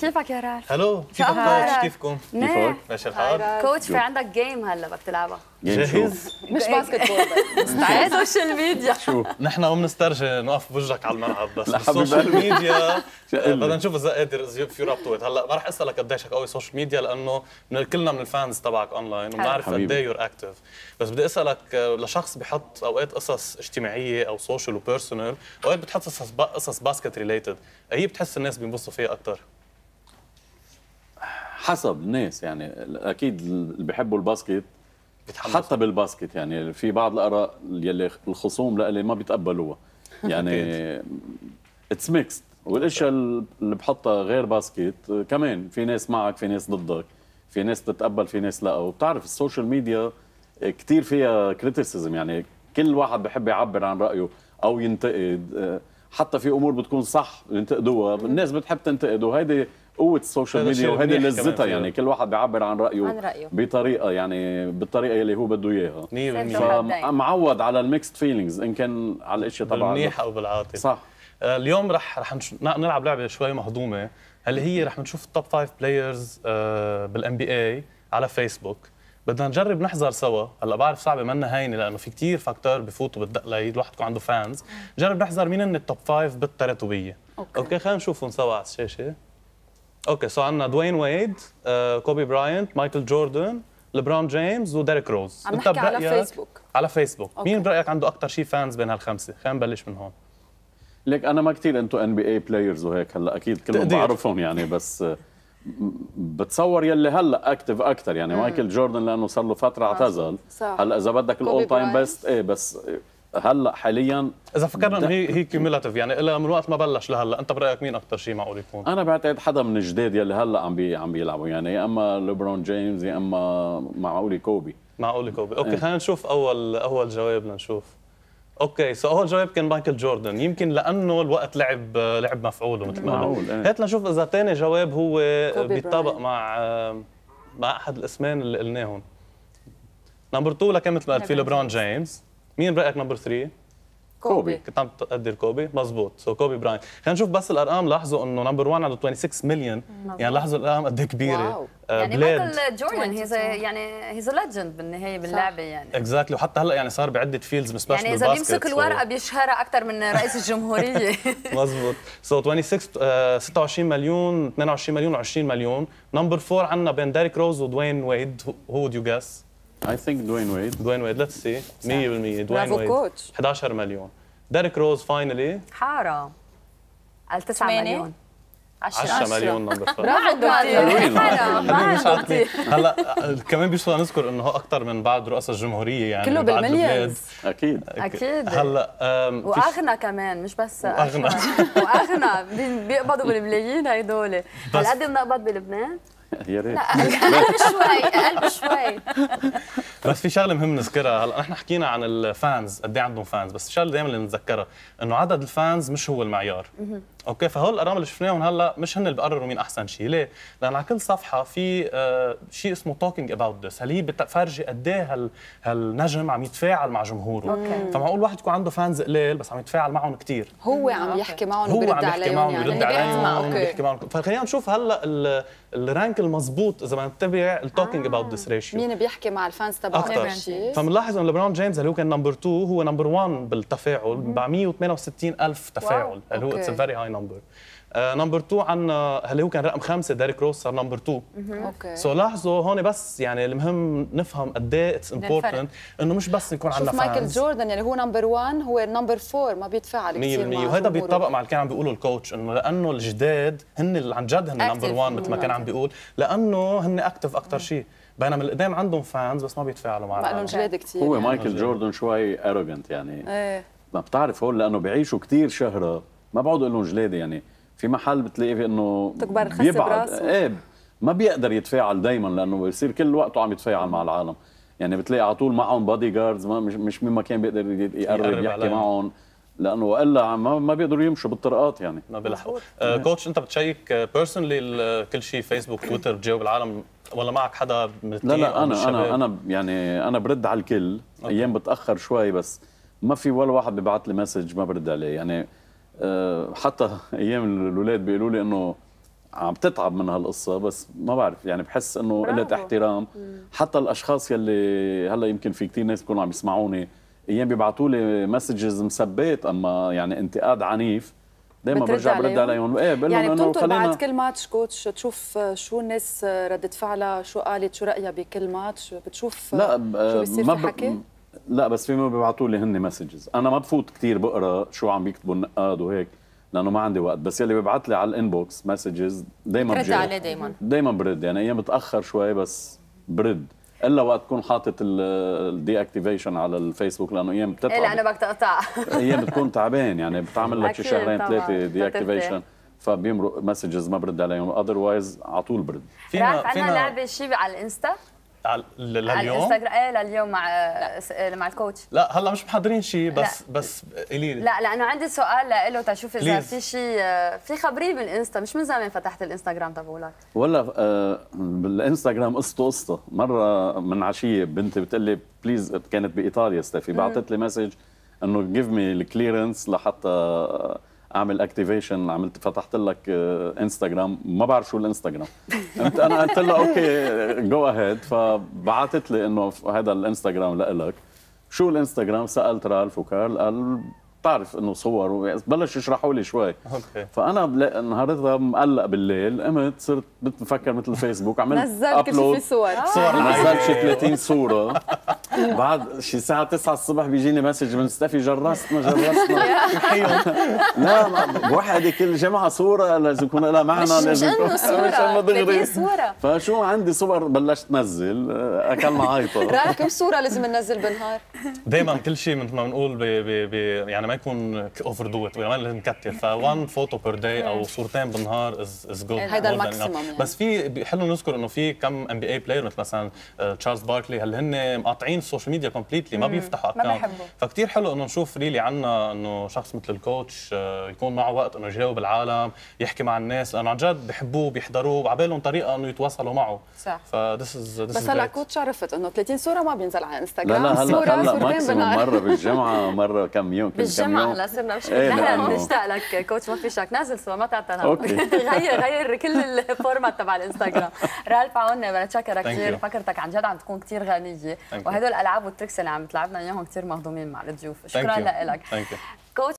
كيفك يا رالف؟ الو كيفك كوتش كيفكم؟ نعم. كيفك؟ ماشي الحال؟ كوتش في عندك جيم هلا بدك تلعبها جاهز؟ مش باسكت بول مستعد سوشيال ميديا شو نحن ما بنسترجي نقف بوجهك على الملعب بس السوشيال ميديا بدنا نشوف اذا قادر اذا في رابطوت هلا ما رح اسالك قديش قوي سوشيال ميديا لانه من كلنا من الفانز تبعك اونلاين وبنعرف قد ايه يور اكتف بس بدي اسالك آه، لشخص بحط اوقات قصص اجتماعيه او سوشيال وبيرسونال اوقات بتحط قصص قصص باسكت ريليتد هي بتحس الناس بينبسطوا فيها اكثر؟ حسب الناس يعني اكيد اللي بيحبوا الباسكت حتى بالباسكت يعني في بعض الاراء يلي الخصوم لألي ما بيتقبلوها يعني اتس ميكس والاشياء اللي بحطها غير باسكت كمان في ناس معك في ناس ضدك في ناس بتتقبل في ناس لا وبتعرف السوشيال ميديا كثير فيها كريتيسيزم يعني كل واحد بحب يعبر عن رايه او ينتقد آه، حتى في امور بتكون صح ينتقدوها الناس بتحب تنتقد وهيدي قوه السوشيال ميديا وهذه لذتها يعني كل واحد بيعبر عن رايه عن رايه بطريقه يعني بالطريقه اللي هو بده اياها 100% معود على الميكست فيلينجز ان كان على الاشياء طبعا منيح او بالعاطفه صح آه، اليوم رح رح نلعب لعبه شوي مهضومه هل هي رح نشوف التوب 5 بلايرز بالان بي اي على فيسبوك بدنا نجرب نحذر سوا هلا بعرف صعبه منا هينه لانه في كتير فاكتور بفوتوا بالدق الواحد يكون عنده فانز نجرب نحذر مين التوب 5 بالتراتبيه اوكي, أوكي خلينا نشوفهم سوا على الشاشه اوكي سو عندنا دوين ويد كوبي براينت مايكل جوردن لبرون جيمس وديريك روز عم نحكي على فيسبوك على فيسبوك أوكي. مين برايك عنده اكثر شيء فانز بين هالخمسه خلينا نبلش من هون ليك انا ما كثير انتو ان بي اي بلايرز وهيك هلا اكيد كلهم تقدير. بعرفهم يعني بس آه، بتصور يلي هلا اكتف اكثر يعني مم. مايكل جوردن لانه صار له فتره اعتزل هلا اذا بدك الاول تايم بيست ايه بس هلا حاليا اذا فكرنا انه هي هي كيوميلاتيف يعني لها من وقت ما بلش لهلا انت برايك مين اكثر شيء معقول يكون انا بعتقد حدا من الجداد يلي هلا عم بي عم بيلعبوا يعني يا اما ليبرون جيمز يا اما معقول كوبي معقول كوبي اوكي إيه. خلينا نشوف اول اول جواب لنشوف اوكي سو اول جواب كان مايكل جوردن يمكن لانه الوقت لعب لعب مفعوله مثل ما قلنا إيه. هات لنشوف اذا ثاني جواب هو بيتطابق مع مع احد الاسمين اللي قلناهم نمبر 2 لكن مثل ما قلت في ليبرون جيمس مين برايك نمبر 3 كوبي كنت عم تقدر كوبي مزبوط سو so, كوبي براين خلينا نشوف بس الارقام لاحظوا انه نمبر 1 عنده 26 مليون يعني لاحظوا الارقام قد ايه كبيره واو. آه، يعني بلاد. مايكل جوردن هيز يعني هيز ليجند بالنهايه باللعبه يعني اكزاكتلي exactly. وحتى هلا يعني صار بعده فيلدز مش بس يعني اذا بيمسك الورقه so. بيشهرها اكثر من رئيس الجمهوريه مزبوط سو so 26 uh, 26 مليون 22 مليون و20 مليون نمبر 4 عندنا بين ديريك روز ودوين ويد هو دو يو جاس اي ثينك دوين ويد دوين ويد ليتس سي 100% دوين ويد كوتش 11 مليون ديريك روز فاينلي حاره قال 9 مليون 10 مليون نمبر فايف برافو كثير هلا كمان بيشتغل نذكر انه هو اكثر من بعض رؤساء الجمهوريه يعني كله بالمليونز اكيد اكيد هلا واغنى كمان مش بس اغنى. واغنى بيقبضوا بالملايين هدول هل قد بنقبض بلبنان؟ يا ريت شوي اقل شوي بس في شغله مهم نذكرها هلا نحن حكينا عن الفانز قد إيه عندهم فانز بس الشغله دائما اللي بنتذكرها انه عدد الفانز مش هو المعيار اوكي فهول الارقام اللي شفناهم هلا مش هن اللي بقرروا مين احسن شيء ليه لان على كل صفحه في آه، شيء اسمه توكينج اباوت ذس هل هي بتفرجي قد ايه هالنجم عم يتفاعل مع جمهوره أوكي. فمعقول واحد يكون عنده فانز قليل بس عم يتفاعل معهم كثير هو عم يحكي معهم هو عم يحكي معهم يعني بيرد عليهم بيحكي معهم فخلينا نشوف هلا الرانك المضبوط اذا ما نتبع التوكينج اباوت ذس ريشيو مين بيحكي مع الفانز تبعه اكثر فبنلاحظ انه ليبرون جيمز اللي هو كان نمبر 2 هو نمبر 1 بالتفاعل ب 168 الف تفاعل اللي هو اتس فيري هاي نمبر نمبر 2 عندنا هل هو كان رقم خمسه ديريك روز صار نمبر 2 اوكي سو لاحظوا هون بس يعني المهم نفهم قد ايه اتس امبورتنت انه مش بس يكون عندنا فانز مايكل جوردن يعني هو نمبر 1 هو نمبر 4 ما بيتفاعل كثير 100% وهذا بيتطابق مع اللي كان عم بيقوله الكوتش انه لانه الجداد هن اللي عن جد هن نمبر 1 مثل ما كان عم بيقول لانه هن اكتف اكثر شيء بينما اللي قدام عندهم فانز بس ما بيتفاعلوا مع ما لهم جداد كثير هو يعني. مايكل جوردن شوي اروجنت يعني ايه ما بتعرف هون لانه بيعيشوا كثير شهره ما بقعد اقول لهم جلادي يعني في محل بتلاقيه انه تكبر الخس براسه ايه ما بيقدر يتفاعل دائما لانه بيصير كل وقته عم يتفاعل مع العالم يعني بتلاقي على طول معهم بادي جاردز ما مش مش مما كان بيقدر يقرب, يقرب يحكي معهم لانه والا ما, ما بيقدروا يمشوا بالطرقات يعني ما بيلحقوا آه كوتش انت بتشيك بيرسونلي آه، كل شيء فيسبوك تويتر بتجاوب العالم ولا معك حدا من لا لا انا انا انا يعني انا برد على الكل أوكي. ايام بتاخر شوي بس ما في ولا واحد ببعث لي مسج ما برد عليه يعني آه، حتى ايام الاولاد بيقولوا لي انه عم تتعب من هالقصه بس ما بعرف يعني بحس انه قله احترام حتى الاشخاص يلي هلا يمكن في كثير ناس بيكونوا عم يسمعوني ايام بيبعثوا لي مسجز مسبات اما يعني انتقاد عنيف دايما برجع برد عليهم ايه بقول يعني بتنطر خلينا... بعد كل ماتش كوتش تشوف شو الناس ردت فعلها شو قالت شو رايها بكل ماتش بتشوف لا شو بيصير ما في حكي؟ ب... لا بس فيما بيبعتوا لي هن مسجز انا ما بفوت كثير بقرا شو عم يكتبوا النقاد وهيك لانه ما عندي وقت بس يلي بيبعت لي على الانبوكس مسجز دائما برد عليه دائما دائما برد يعني ايام متاخر شوي بس برد الا وقت تكون حاطط الدي اكتيفيشن على الفيسبوك لانه ايام بتتعب إيه، لانه انا بقطع ايام بتكون تعبان يعني بتعمل لك شي شهرين ثلاثه دي اكتيفيشن فبيمرق مسجز ما برد عليهم اذروايز على طول برد فينا فينا لعبه شيء على الانستا لليوم ايه لليوم مع لا. آه، مع الكوتش لا هلا مش محضرين شيء بس لا. بس قولي لي لا لانه عندي سؤال له تشوف اذا في شيء آه، في خبريه بالانستا مش من زمان فتحت الانستغرام تبعولك والله آه بالانستغرام قصته قصته مره من عشيه بنتي بتقول لي بليز كانت بايطاليا ستيفي بعثت لي مسج انه جيف مي الكليرنس لحتى آه، اعمل اكتيفيشن عملت فتحت لك انستغرام آه، ما بعرف شو الانستغرام قمت انا قلت له اوكي جو اهيد فبعثت لي انه هذا الانستغرام لك شو الانستغرام سالت رالف وكارل قال بتعرف انه صور بلش يشرحوا لي شوي اوكي فانا نهارتها مقلق بالليل قمت صرت بفكر مثل فيسبوك عملت نزلت كل شيء صور آه. صور نزلت شي 30 صوره بعد شي ساعة 9 الصبح بيجيني مسج من ستافي جرستنا جرستنا لا بوحدة كل جمعه صوره لازم يكون لها معنى مش لازم مش انه دغري صوره فشو عندي صور بلشت نزل آه، اكلنا عيطه رأيك كم صوره لازم ننزل بالنهار؟ دائما كل شيء مثل ما بنقول يعني ما يكون اوفر دو ات لازم نكتر فوان فوتو بير داي او صورتين بالنهار از جود هيدا الماكسيموم يعني. بس في حلو نذكر انه في كم ام بي اي بلاير مثل مثلا تشارلز آه، باركلي هل هن مقاطعين السوشيال ميديا كومبليتلي ما بيفتحوا اكونت فكتير حلو انه نشوف ريلي عنا انه شخص مثل الكوتش آه، يكون معه وقت انه يجاوب العالم يحكي مع الناس لانه عن جد بحبوه بيحضروه وعبالهم طريقه انه يتواصلوا معه صح فذس از بس هلا كوتش عرفت انه 30 صوره ما بينزل على انستغرام لا لا هلا صورة هلا ماكسيموم مره بالجمعه مره كم يوم بالجمعه هلا صرنا مش نحن إيه، بنشتاق لك كوتش ما في شك نازل صوره ما تعتنى غير غير كل الفورمات تبع الانستغرام رالف عون بنتشكرك كثير فكرتك عن جد عم تكون كثير غنيه وهدول الالعاب والتريكس اللي عم تلعبنا اياهم كثير مهضومين مع الضيوف شكرا لك كوتش